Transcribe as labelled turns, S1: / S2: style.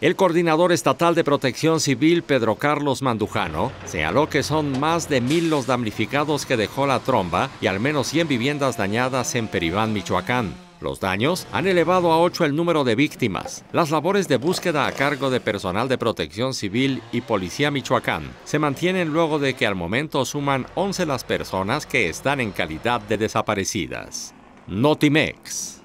S1: El coordinador estatal de protección civil, Pedro Carlos Mandujano, señaló que son más de mil los damnificados que dejó la tromba y al menos 100 viviendas dañadas en Peribán, Michoacán. Los daños han elevado a 8 el número de víctimas. Las labores de búsqueda a cargo de personal de protección civil y policía Michoacán se mantienen luego de que al momento suman 11 las personas que están en calidad de desaparecidas. Notimex.